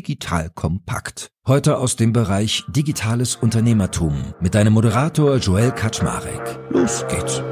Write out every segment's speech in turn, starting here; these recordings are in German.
digital kompakt. Heute aus dem Bereich Digitales Unternehmertum mit deinem Moderator Joel Kaczmarek. Los geht's!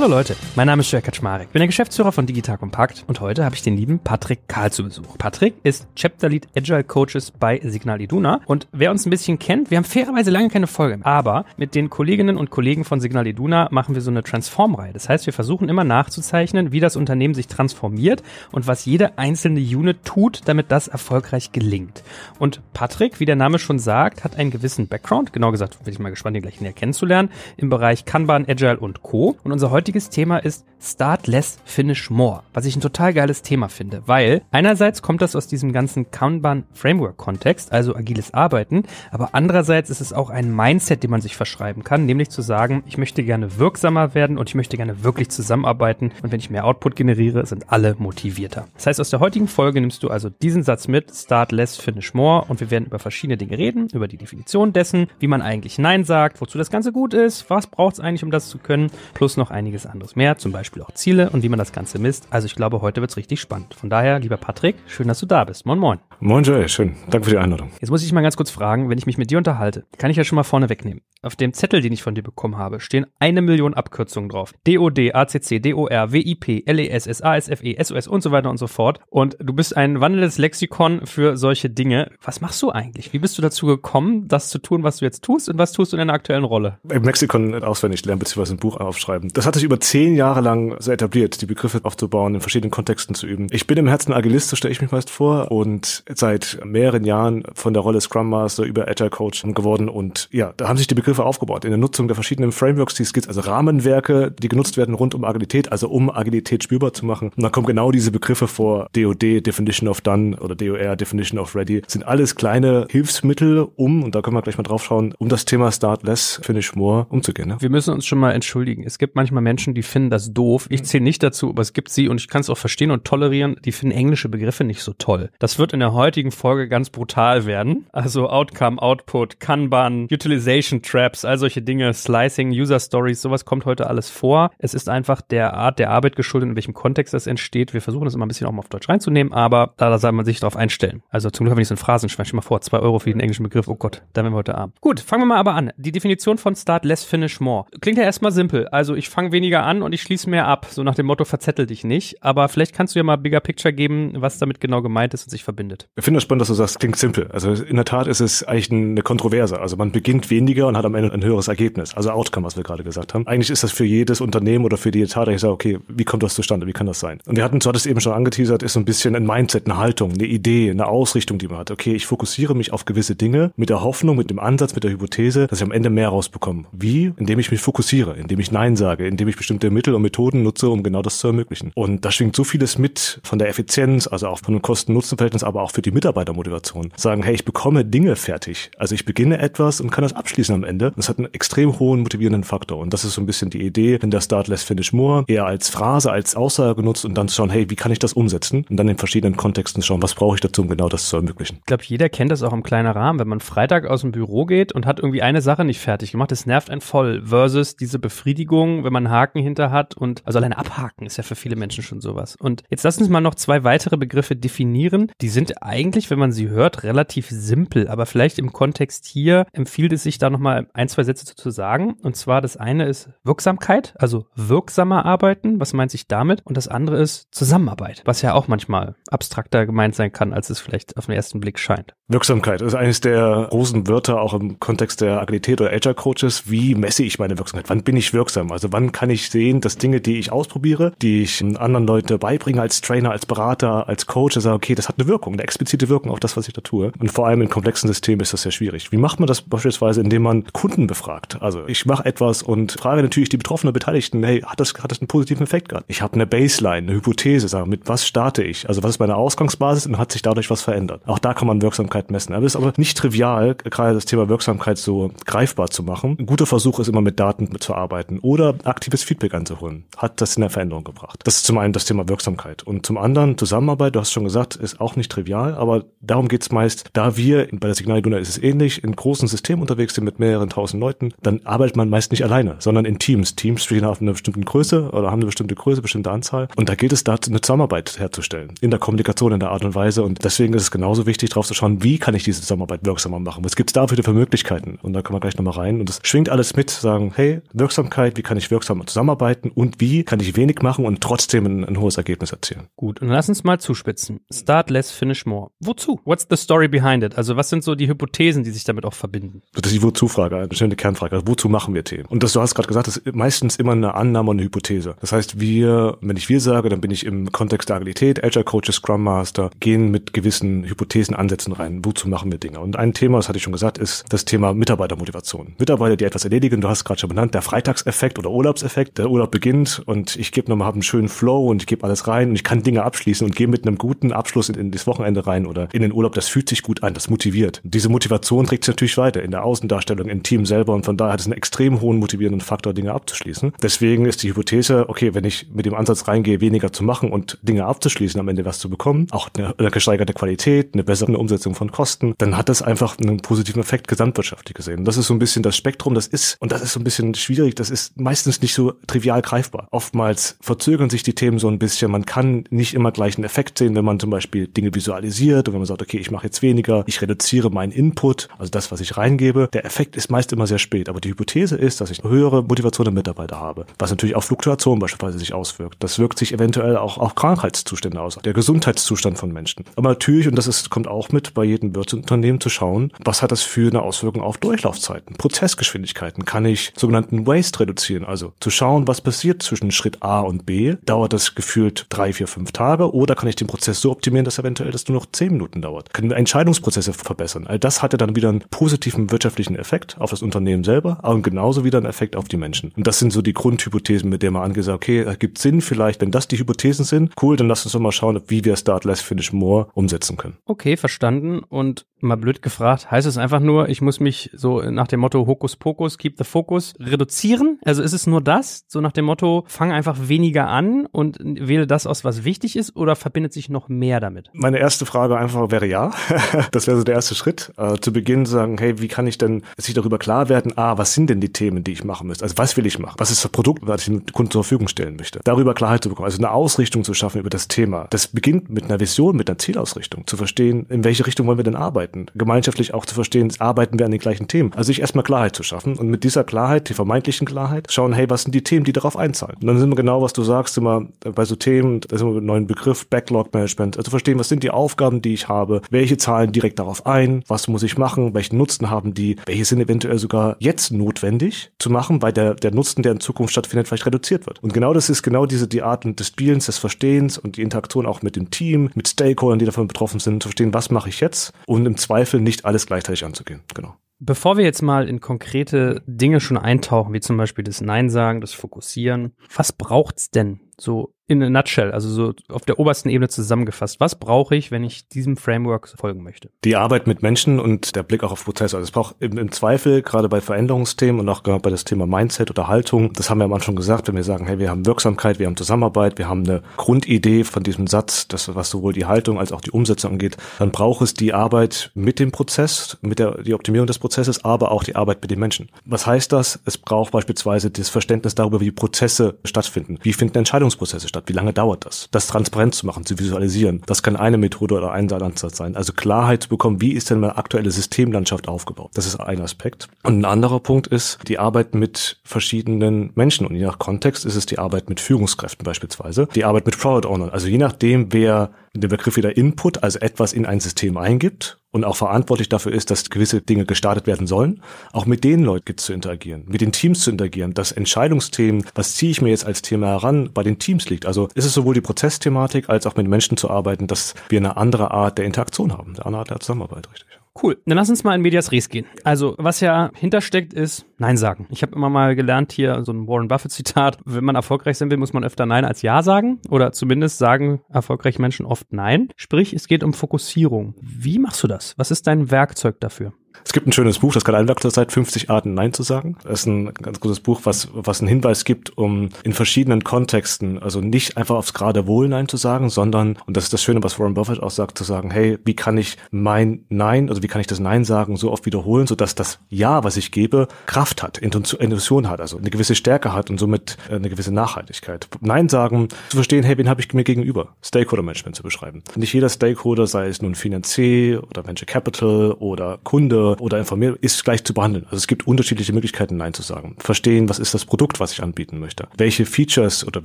Hallo Leute, mein Name ist Jörg Kaczmarek, Ich bin der Geschäftsführer von Digital Compact und heute habe ich den lieben Patrick Karl zu Besuch. Patrick ist Chapter Lead Agile Coaches bei Signal Iduna und wer uns ein bisschen kennt, wir haben fairerweise lange keine Folge mehr, aber mit den Kolleginnen und Kollegen von Signal Iduna machen wir so eine Transform-Reihe. Das heißt, wir versuchen immer nachzuzeichnen, wie das Unternehmen sich transformiert und was jede einzelne Unit tut, damit das erfolgreich gelingt. Und Patrick, wie der Name schon sagt, hat einen gewissen Background, genau gesagt, bin ich mal gespannt, ihn gleich näher kennenzulernen, im Bereich Kanban, Agile und Co. Und unser heutiger heutiges Thema ist Start Less, Finish More, was ich ein total geiles Thema finde, weil einerseits kommt das aus diesem ganzen Kanban-Framework-Kontext, also agiles Arbeiten, aber andererseits ist es auch ein Mindset, den man sich verschreiben kann, nämlich zu sagen, ich möchte gerne wirksamer werden und ich möchte gerne wirklich zusammenarbeiten und wenn ich mehr Output generiere, sind alle motivierter. Das heißt, aus der heutigen Folge nimmst du also diesen Satz mit, Start Less, Finish More und wir werden über verschiedene Dinge reden, über die Definition dessen, wie man eigentlich Nein sagt, wozu das Ganze gut ist, was braucht es eigentlich, um das zu können, plus noch einige einiges anderes mehr, zum Beispiel auch Ziele und wie man das Ganze misst. Also ich glaube, heute wird es richtig spannend. Von daher, lieber Patrick, schön, dass du da bist. Moin Moin. Moin Joel, schön. Danke für die Einladung. Jetzt muss ich mal ganz kurz fragen, wenn ich mich mit dir unterhalte, kann ich ja schon mal vorne wegnehmen. Auf dem Zettel, den ich von dir bekommen habe, stehen eine Million Abkürzungen drauf. DOD, ACC, DOR, WIP, LES, SASFE, SOS und so weiter und so fort. Und du bist ein wandelndes Lexikon für solche Dinge. Was machst du eigentlich? Wie bist du dazu gekommen, das zu tun, was du jetzt tust und was tust du in deiner aktuellen Rolle? Im Lexikon auswendig lernen bzw. ein Buch aufschreiben. Das hatte sich über zehn Jahre lang so etabliert, die Begriffe aufzubauen, in verschiedenen Kontexten zu üben. Ich bin im Herzen Agilist, so stelle ich mich meist vor, und seit mehreren Jahren von der Rolle Scrum Master über Agile Coach geworden. Und ja, da haben sich die Begriffe aufgebaut in der Nutzung der verschiedenen Frameworks, die es gibt, also Rahmenwerke, die genutzt werden rund um Agilität, also um Agilität spürbar zu machen. Und dann kommen genau diese Begriffe vor, DOD, Definition of Done oder DOR, Definition of Ready, sind alles kleine Hilfsmittel, um, und da können wir gleich mal drauf schauen, um das Thema Start Less, Finish More umzugehen. Ne? Wir müssen uns schon mal entschuldigen. Es gibt manchmal Menschen, die finden das doof. Ich hm. zähle nicht dazu, aber es gibt sie und ich kann es auch verstehen und tolerieren. Die finden englische Begriffe nicht so toll. Das wird in der heutigen Folge ganz brutal werden. Also Outcome, Output, Kanban, Utilization Traps, all solche Dinge, Slicing, User Stories, sowas kommt heute alles vor. Es ist einfach der Art der Arbeit geschuldet, in welchem Kontext das entsteht. Wir versuchen das immer ein bisschen auch mal auf Deutsch reinzunehmen, aber da, da soll man sich darauf einstellen. Also zum Glück haben ich nicht so ein Phrasenschwein. Stell mal vor, zwei Euro für den englischen Begriff. Oh Gott, da werden wir heute arm. Gut, fangen wir mal aber an. Die Definition von Start, Less, Finish, More. Klingt ja erstmal simpel. Also ich fange weniger an und ich schließe mehr ab. So nach dem Motto, verzettel dich nicht. Aber vielleicht kannst du ja mal Bigger Picture geben, was damit genau gemeint ist und sich verbindet. Ich finde das spannend, dass du sagst, klingt simpel. Also in der Tat ist es eigentlich eine Kontroverse. Also man beginnt weniger und hat am Ende ein höheres Ergebnis. Also Outcome, was wir gerade gesagt haben. Eigentlich ist das für jedes Unternehmen oder für die Tat, ich sage, okay, wie kommt das zustande? Wie kann das sein? Und wir hatten, du hattest eben schon angeteasert, ist so ein bisschen ein Mindset, eine Haltung, eine Idee, eine Ausrichtung, die man hat. Okay, ich fokussiere mich auf gewisse Dinge mit der Hoffnung, mit dem Ansatz, mit der Hypothese, dass ich am Ende mehr rausbekomme. Wie? Indem ich mich fokussiere, indem ich Nein sage, indem indem ich bestimmte Mittel und Methoden nutze, um genau das zu ermöglichen. Und da schwingt so vieles mit von der Effizienz, also auch von dem Kosten-Nutzen-Verhältnis, aber auch für die Mitarbeitermotivation. Sagen, hey, ich bekomme Dinge fertig. Also ich beginne etwas und kann das abschließen am Ende. Das hat einen extrem hohen motivierenden Faktor. Und das ist so ein bisschen die Idee, wenn der Start less finish more eher als Phrase, als Aussage genutzt und dann zu schauen, hey, wie kann ich das umsetzen? Und dann in verschiedenen Kontexten schauen, was brauche ich dazu, um genau das zu ermöglichen. Ich glaube, jeder kennt das auch im kleinen Rahmen. Wenn man Freitag aus dem Büro geht und hat irgendwie eine Sache nicht fertig gemacht, das nervt einen voll. Versus diese Befriedigung, wenn man Haken hinter hat und also alleine abhaken ist ja für viele Menschen schon sowas. Und jetzt lass uns mal noch zwei weitere Begriffe definieren. Die sind eigentlich, wenn man sie hört, relativ simpel, aber vielleicht im Kontext hier empfiehlt es sich da nochmal ein, zwei Sätze zu sagen. Und zwar das eine ist Wirksamkeit, also wirksamer arbeiten. Was meint sich damit? Und das andere ist Zusammenarbeit, was ja auch manchmal abstrakter gemeint sein kann, als es vielleicht auf den ersten Blick scheint. Wirksamkeit ist eines der großen Wörter auch im Kontext der Agilität oder Agile Coaches. Wie messe ich meine Wirksamkeit? Wann bin ich wirksam? Also wann kann kann ich sehen, dass Dinge, die ich ausprobiere, die ich anderen Leute beibringe als Trainer, als Berater, als Coach, sage, okay, das hat eine Wirkung, eine explizite Wirkung auf das, was ich da tue. Und vor allem in komplexen Systemen ist das sehr schwierig. Wie macht man das beispielsweise, indem man Kunden befragt? Also ich mache etwas und frage natürlich die betroffenen Beteiligten, hey, hat das, hat das einen positiven Effekt gehabt? Ich habe eine Baseline, eine Hypothese, sage, mit was starte ich? Also was ist meine Ausgangsbasis und hat sich dadurch was verändert? Auch da kann man Wirksamkeit messen. Aber es ist aber nicht trivial, gerade das Thema Wirksamkeit so greifbar zu machen. Ein guter Versuch ist immer mit Daten zu arbeiten oder aktives positives Feedback einzuholen. Hat das in der Veränderung gebracht? Das ist zum einen das Thema Wirksamkeit und zum anderen Zusammenarbeit, du hast schon gesagt, ist auch nicht trivial, aber darum geht es meist, da wir bei der Signal Iduna ist es ähnlich, in großen Systemen unterwegs sind mit mehreren tausend Leuten, dann arbeitet man meist nicht alleine, sondern in Teams. Teams stehen auf einer bestimmten Größe oder haben eine bestimmte Größe, bestimmte Anzahl und da gilt es dazu, eine Zusammenarbeit herzustellen, in der Kommunikation, in der Art und Weise und deswegen ist es genauso wichtig, darauf zu schauen, wie kann ich diese Zusammenarbeit wirksamer machen, was gibt es dafür für Möglichkeiten und da kann man gleich nochmal rein und es schwingt alles mit, sagen, hey, Wirksamkeit, wie kann ich wirksam zusammenarbeiten und wie kann ich wenig machen und trotzdem ein, ein hohes Ergebnis erzielen. Gut, und lass uns mal zuspitzen. Start less, finish more. Wozu? What's the story behind it? Also was sind so die Hypothesen, die sich damit auch verbinden? Das ist die Wozu-Frage, eine schöne Kernfrage. Also wozu machen wir Themen? Und das, du hast gerade gesagt, das ist meistens immer eine Annahme und eine Hypothese. Das heißt, wir, wenn ich wir sage, dann bin ich im Kontext der Agilität, Agile Coaches, Scrum Master, gehen mit gewissen Hypothesen, Ansätzen rein. Wozu machen wir Dinge? Und ein Thema, das hatte ich schon gesagt, ist das Thema Mitarbeitermotivation. Mitarbeiter, die etwas erledigen, du hast es gerade schon benannt, der Freitagseffekt oder Urlaubseffekt Endeffekt, der Urlaub beginnt und ich gebe nochmal, einen schönen Flow und ich gebe alles rein und ich kann Dinge abschließen und gehe mit einem guten Abschluss in, in, das Wochenende rein oder in den Urlaub. Das fühlt sich gut an, das motiviert. diese Motivation trägt sich natürlich weiter in der Außendarstellung, im Team selber und von daher hat es einen extrem hohen motivierenden Faktor, Dinge abzuschließen. Deswegen ist die Hypothese, okay, wenn ich mit dem Ansatz reingehe, weniger zu machen und Dinge abzuschließen, am Ende was zu bekommen, auch eine, eine gesteigerte Qualität, eine bessere Umsetzung von Kosten, dann hat das einfach einen positiven Effekt gesamtwirtschaftlich gesehen. das ist so ein bisschen das Spektrum, das ist, und das ist so ein bisschen schwierig, das ist meistens nicht so so trivial greifbar. Oftmals verzögern sich die Themen so ein bisschen. Man kann nicht immer gleich einen Effekt sehen, wenn man zum Beispiel Dinge visualisiert und wenn man sagt, okay, ich mache jetzt weniger, ich reduziere meinen Input, also das, was ich reingebe. Der Effekt ist meist immer sehr spät. Aber die Hypothese ist, dass ich eine höhere Motivation der Mitarbeiter habe, was natürlich auf Fluktuation beispielsweise sich auswirkt. Das wirkt sich eventuell auch auf Krankheitszustände aus, der Gesundheitszustand von Menschen. Aber natürlich, und das ist, kommt auch mit bei jedem Wirtsunternehmen zu schauen, was hat das für eine Auswirkung auf Durchlaufzeiten, Prozessgeschwindigkeiten? Kann ich sogenannten Waste reduzieren, also zu zu schauen, was passiert zwischen Schritt A und B. Dauert das gefühlt drei, vier, fünf Tage oder kann ich den Prozess so optimieren, dass eventuell das nur noch zehn Minuten dauert? Können wir Entscheidungsprozesse verbessern? All das hatte dann wieder einen positiven wirtschaftlichen Effekt auf das Unternehmen selber und genauso wieder einen Effekt auf die Menschen. Und das sind so die Grundhypothesen, mit denen man angesagt, okay, ergibt Sinn vielleicht, wenn das die Hypothesen sind, cool, dann lass uns doch mal schauen, wie wir Start Less Finish More umsetzen können. Okay, verstanden. Und mal blöd gefragt, heißt es einfach nur, ich muss mich so nach dem Motto Hokus Pokus, keep the focus reduzieren? Also ist es nur das? Kontrast, so nach dem Motto, fang einfach weniger an und wähle das aus, was wichtig ist, oder verbindet sich noch mehr damit? Meine erste Frage einfach wäre ja. das wäre so der erste Schritt. Äh, zu Beginn sagen, hey, wie kann ich denn sich darüber klar werden, ah, was sind denn die Themen, die ich machen müsste? Also was will ich machen? Was ist das Produkt, was ich dem Kunden zur Verfügung stellen möchte? Darüber Klarheit zu bekommen, also eine Ausrichtung zu schaffen über das Thema. Das beginnt mit einer Vision, mit einer Zielausrichtung, zu verstehen, in welche Richtung wollen wir denn arbeiten? Gemeinschaftlich auch zu verstehen, arbeiten wir an den gleichen Themen. Also sich erstmal Klarheit zu schaffen und mit dieser Klarheit, die vermeintlichen Klarheit, schauen, hey, was sind die Themen, die darauf einzahlen. Und dann sind wir genau, was du sagst, immer bei so Themen, da sind wir mit einem neuen Begriff, Backlog-Management. Also verstehen, was sind die Aufgaben, die ich habe, welche zahlen direkt darauf ein, was muss ich machen, welchen Nutzen haben die, welche sind eventuell sogar jetzt notwendig zu machen, weil der, der Nutzen, der in Zukunft stattfindet, vielleicht reduziert wird. Und genau das ist genau diese die Art des Spielens, des Verstehens und die Interaktion auch mit dem Team, mit Stakeholdern, die davon betroffen sind, zu verstehen, was mache ich jetzt und im Zweifel nicht alles gleichzeitig anzugehen. Genau. Bevor wir jetzt mal in konkrete Dinge schon eintauchen, wie zum Beispiel das Nein sagen, das Fokussieren, was braucht's denn so in a nutshell, also so auf der obersten Ebene zusammengefasst. Was brauche ich, wenn ich diesem Framework folgen möchte? Die Arbeit mit Menschen und der Blick auch auf Prozesse. Also es braucht im, im Zweifel, gerade bei Veränderungsthemen und auch gerade bei das Thema Mindset oder Haltung, das haben wir am Anfang gesagt, wenn wir sagen, hey, wir haben Wirksamkeit, wir haben Zusammenarbeit, wir haben eine Grundidee von diesem Satz, das, was sowohl die Haltung als auch die Umsetzung angeht, dann braucht es die Arbeit mit dem Prozess, mit der die Optimierung des Prozesses, aber auch die Arbeit mit den Menschen. Was heißt das? Es braucht beispielsweise das Verständnis darüber, wie Prozesse stattfinden. Wie finden Entscheidungsprozesse statt? statt? Wie lange dauert das? Das transparent zu machen, zu visualisieren, das kann eine Methode oder ein Ansatz sein. Also Klarheit zu bekommen, wie ist denn meine aktuelle Systemlandschaft aufgebaut? Das ist ein Aspekt. Und ein anderer Punkt ist die Arbeit mit verschiedenen Menschen. Und je nach Kontext ist es die Arbeit mit Führungskräften beispielsweise, die Arbeit mit Product Ownern. Also je nachdem, wer den Begriff wieder Input, also etwas in ein System eingibt und auch verantwortlich dafür ist, dass gewisse Dinge gestartet werden sollen, auch mit den Leuten zu interagieren, mit den Teams zu interagieren, dass Entscheidungsthemen, was ziehe ich mir jetzt als Thema heran, bei den Teams liegt. Also ist es sowohl die Prozessthematik als auch mit Menschen zu arbeiten, dass wir eine andere Art der Interaktion haben, eine andere Art der Zusammenarbeit, richtig? Cool. Dann lass uns mal in Medias Res gehen. Also, was ja hintersteckt ist, Nein sagen. Ich habe immer mal gelernt hier so ein Warren Buffett Zitat, wenn man erfolgreich sein will, muss man öfter Nein als Ja sagen oder zumindest sagen erfolgreiche Menschen oft Nein. Sprich, es geht um Fokussierung. Wie machst du das? Was ist dein Werkzeug dafür? Es gibt ein schönes Buch, das gerade ein Werk seit 50 Arten Nein zu sagen. Das ist ein ganz gutes Buch, was, was einen Hinweis gibt, um in verschiedenen Kontexten, also nicht einfach aufs gerade Wohl Nein zu sagen, sondern, und das ist das Schöne, was Warren Buffett auch sagt, zu sagen, hey, wie kann ich mein Nein, also wie kann ich das Nein sagen, so oft wiederholen, sodass das Ja, was ich gebe, Kraft hat, Intuition hat, also eine gewisse Stärke hat und somit äh, eine gewisse Nachhaltigkeit. Nein sagen, zu verstehen, hey, wen habe ich mir gegenüber? Stakeholder-Management zu beschreiben. Nicht jeder Stakeholder, sei es nun Finanzier oder Venture Capital oder Kunde oder, oder ist gleich zu behandeln. Also es gibt unterschiedliche Möglichkeiten, Nein zu sagen. Verstehen, was ist das Produkt, was ich anbieten möchte. Welche Features oder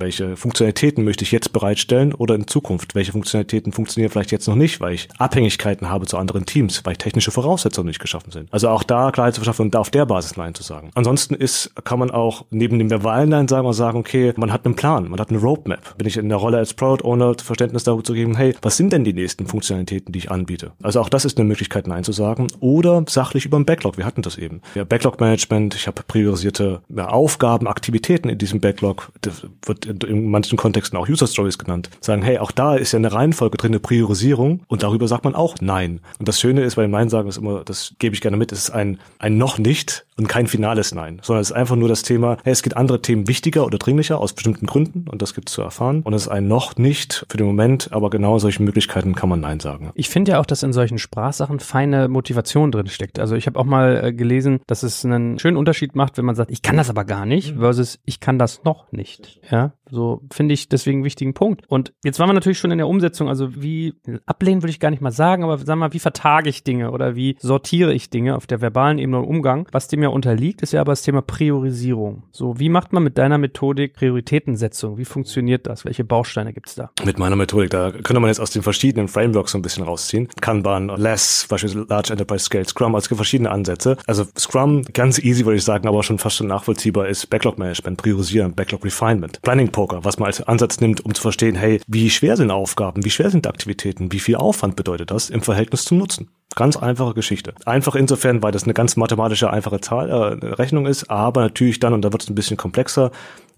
welche Funktionalitäten möchte ich jetzt bereitstellen oder in Zukunft? Welche Funktionalitäten funktionieren vielleicht jetzt noch nicht, weil ich Abhängigkeiten habe zu anderen Teams, weil technische Voraussetzungen nicht geschaffen sind. Also auch da Klarheit zu verschaffen und da auf der Basis Nein zu sagen. Ansonsten ist, kann man auch neben dem verbalen Nein sagen, mal sagen, okay, man hat einen Plan, man hat eine Roadmap. Bin ich in der Rolle als Product Owner Verständnis darüber zu geben, hey, was sind denn die nächsten Funktionalitäten, die ich anbiete? Also auch das ist eine Möglichkeit Nein zu sagen. Oder sachlich über den Backlog. Wir hatten das eben. Ja, Backlog-Management, ich habe priorisierte ja, Aufgaben, Aktivitäten in diesem Backlog. Das wird in, in manchen Kontexten auch User Stories genannt. Sagen, hey, auch da ist ja eine Reihenfolge drin, eine Priorisierung. Und darüber sagt man auch Nein. Und das Schöne ist, bei dem Nein sagen ist immer, das gebe ich gerne mit, es ist ein, ein noch nicht, und kein finales Nein, sondern es ist einfach nur das Thema, hey, es gibt andere Themen wichtiger oder dringlicher aus bestimmten Gründen und das gibt es zu erfahren und es ist ein noch nicht für den Moment, aber genau solche Möglichkeiten kann man Nein sagen. Ich finde ja auch, dass in solchen Sprachsachen feine Motivation drin steckt. Also ich habe auch mal äh, gelesen, dass es einen schönen Unterschied macht, wenn man sagt, ich kann das aber gar nicht mhm. versus ich kann das noch nicht. Ja, so finde ich deswegen wichtigen Punkt. Und jetzt waren wir natürlich schon in der Umsetzung, also wie ablehnen würde ich gar nicht mal sagen, aber sagen wir mal, wie vertage ich Dinge oder wie sortiere ich Dinge auf der verbalen Ebene und Umgang? Was dem ja unterliegt, ist ja aber das Thema Priorisierung. So, wie macht man mit deiner Methodik Prioritätensetzung? Wie funktioniert das? Welche Bausteine gibt es da? Mit meiner Methodik, da könnte man jetzt aus den verschiedenen Frameworks so ein bisschen rausziehen. Kanban, Less, beispielsweise Large Enterprise Scale, Scrum, also es gibt verschiedene Ansätze. Also Scrum, ganz easy würde ich sagen, aber schon fast schon nachvollziehbar ist Backlog Management, Priorisieren, Backlog Refinement, Planning Poker, was man als Ansatz nimmt, um zu verstehen, hey, wie schwer sind Aufgaben, wie schwer sind Aktivitäten, wie viel Aufwand bedeutet das im Verhältnis zum Nutzen. Ganz einfache Geschichte. Einfach insofern, weil das eine ganz mathematische, einfache Zahl, äh, Rechnung ist, aber natürlich dann, und da wird es ein bisschen komplexer,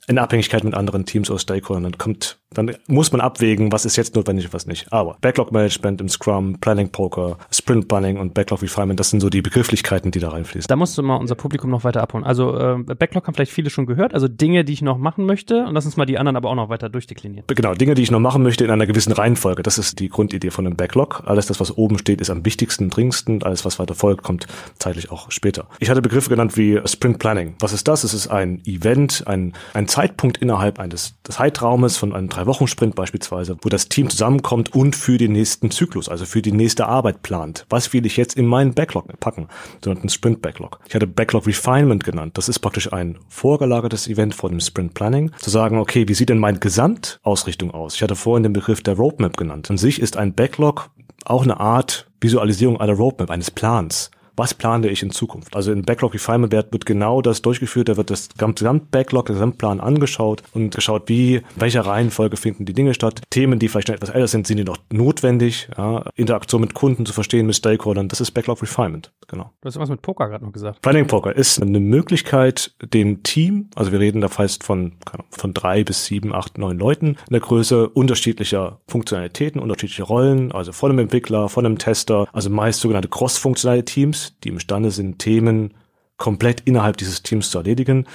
in Abhängigkeit mit anderen Teams oder Stakeholdern. Dann kommt dann muss man abwägen, was ist jetzt notwendig und was nicht. Aber Backlog Management im Scrum, Planning Poker, Sprint Planning und Backlog Refinement, das sind so die Begrifflichkeiten, die da reinfließen. Da musst du mal unser Publikum noch weiter abholen. Also äh, Backlog haben vielleicht viele schon gehört, also Dinge, die ich noch machen möchte. Und lass uns mal die anderen aber auch noch weiter durchdeklinieren. Genau, Dinge, die ich noch machen möchte in einer gewissen Reihenfolge. Das ist die Grundidee von einem Backlog. Alles das, was oben steht, ist am wichtigsten, dringendsten. Alles, was weiter folgt, kommt zeitlich auch später. Ich hatte Begriffe genannt wie Sprint Planning. Was ist das? Es ist ein Event, ein, ein Zeitpunkt innerhalb eines Zeitraumes von einem Drei-Wochen-Sprint beispielsweise, wo das Team zusammenkommt und für den nächsten Zyklus, also für die nächste Arbeit plant. Was will ich jetzt in meinen Backlog packen? Sondern Sprint-Backlog. Ich hatte Backlog Refinement genannt. Das ist praktisch ein vorgelagertes Event vor dem Sprint Planning. Zu sagen, okay, wie sieht denn meine Gesamtausrichtung aus? Ich hatte vorhin den Begriff der Roadmap genannt. An sich ist ein Backlog auch eine Art Visualisierung einer Roadmap, eines Plans was plane ich in Zukunft. Also in Backlog Refinement wird genau das durchgeführt, da wird das Gesamt-Backlog, der Gesamtplan angeschaut und geschaut, wie, welcher Reihenfolge finden die Dinge statt. Themen, die vielleicht etwas älter sind, sind die noch notwendig. Ja? Interaktion mit Kunden zu verstehen, mit Stakeholdern, das ist Backlog Refinement, genau. Du hast was mit Poker gerade noch gesagt. Planning Poker ist eine Möglichkeit, dem Team, also wir reden da fast von, von drei bis sieben, acht, neun Leuten in der Größe unterschiedlicher Funktionalitäten, unterschiedlicher Rollen, also von einem Entwickler, von einem Tester, also meist sogenannte cross-funktionale Teams, die imstande sind, Themen komplett innerhalb dieses Teams zu erledigen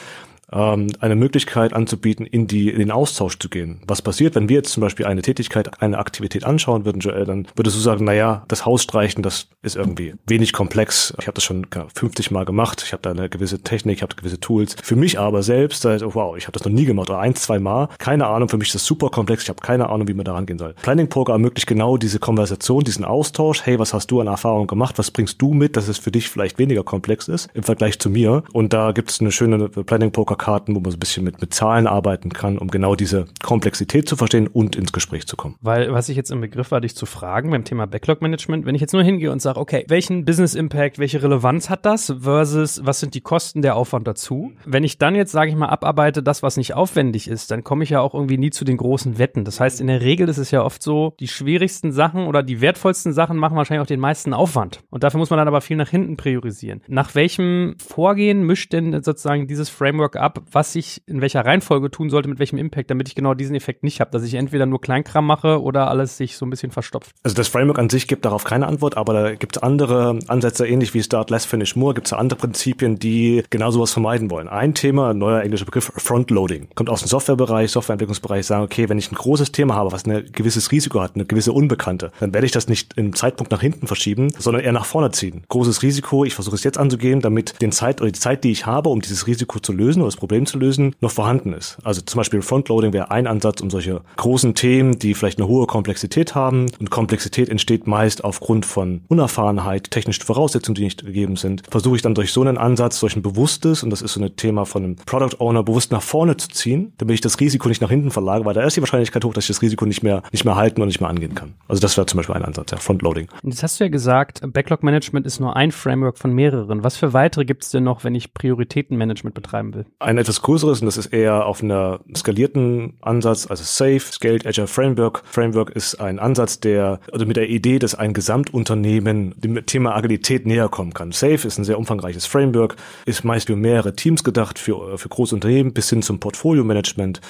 ähm, eine Möglichkeit anzubieten, in, die, in den Austausch zu gehen. Was passiert, wenn wir jetzt zum Beispiel eine Tätigkeit, eine Aktivität anschauen würden, Joel, dann würdest du sagen, naja, das Haus streichen, das ist irgendwie wenig komplex. Ich habe das schon 50 Mal gemacht, ich habe da eine gewisse Technik, ich habe gewisse Tools. Für mich aber selbst, also, wow, ich habe das noch nie gemacht oder ein, zwei Mal. Keine Ahnung, für mich ist das super komplex, ich habe keine Ahnung, wie man da rangehen soll. Planning Poker ermöglicht genau diese Konversation, diesen Austausch. Hey, was hast du an Erfahrung gemacht? Was bringst du mit, dass es für dich vielleicht weniger komplex ist im Vergleich zu mir? Und da gibt es eine schöne Planning Poker Karten, wo man so ein bisschen mit, mit Zahlen arbeiten kann, um genau diese Komplexität zu verstehen und ins Gespräch zu kommen. Weil was ich jetzt im Begriff war, dich zu fragen beim Thema Backlog-Management, wenn ich jetzt nur hingehe und sage, okay, welchen Business Impact, welche Relevanz hat das versus was sind die Kosten, der Aufwand dazu? Wenn ich dann jetzt, sage ich mal, abarbeite, das, was nicht aufwendig ist, dann komme ich ja auch irgendwie nie zu den großen Wetten. Das heißt, in der Regel ist es ja oft so, die schwierigsten Sachen oder die wertvollsten Sachen machen wahrscheinlich auch den meisten Aufwand. Und dafür muss man dann aber viel nach hinten priorisieren. Nach welchem Vorgehen mischt denn sozusagen dieses Framework ab? ab, was ich in welcher Reihenfolge tun sollte, mit welchem Impact, damit ich genau diesen Effekt nicht habe, dass ich entweder nur Kleinkram mache oder alles sich so ein bisschen verstopft. Also das Framework an sich gibt darauf keine Antwort, aber da gibt es andere Ansätze, ähnlich wie Start Less Finish More, gibt es andere Prinzipien, die genau sowas vermeiden wollen. Ein Thema, neuer englischer Begriff, Frontloading, kommt aus dem Softwarebereich, Softwareentwicklungsbereich, sagen, okay, wenn ich ein großes Thema habe, was ein gewisses Risiko hat, eine gewisse Unbekannte, dann werde ich das nicht im Zeitpunkt nach hinten verschieben, sondern eher nach vorne ziehen. Großes Risiko, ich versuche es jetzt anzugehen, damit den Zeit oder die Zeit, die ich habe, um dieses Risiko zu lösen oder das Problem zu lösen, noch vorhanden ist. Also zum Beispiel Frontloading wäre ein Ansatz, um solche großen Themen, die vielleicht eine hohe Komplexität haben. Und Komplexität entsteht meist aufgrund von Unerfahrenheit, technischen Voraussetzungen, die nicht gegeben sind. Versuche ich dann durch so einen Ansatz, solch ein bewusstes, und das ist so ein Thema von einem Product Owner, bewusst nach vorne zu ziehen, damit ich das Risiko nicht nach hinten verlage, weil da ist die Wahrscheinlichkeit hoch, dass ich das Risiko nicht mehr, nicht mehr halten und nicht mehr angehen kann. Also das wäre zum Beispiel ein Ansatz, ja, Frontloading. Und jetzt hast du ja gesagt, Backlog Management ist nur ein Framework von mehreren. Was für weitere gibt es denn noch, wenn ich Prioritätenmanagement betreiben will? ein etwas größeres, und das ist eher auf einer skalierten Ansatz, also SAFE, Scaled Agile Framework. Framework ist ein Ansatz, der, also mit der Idee, dass ein Gesamtunternehmen dem Thema Agilität näher kommen kann. SAFE ist ein sehr umfangreiches Framework, ist meist für mehrere Teams gedacht, für, für große Unternehmen bis hin zum Portfolio-Management.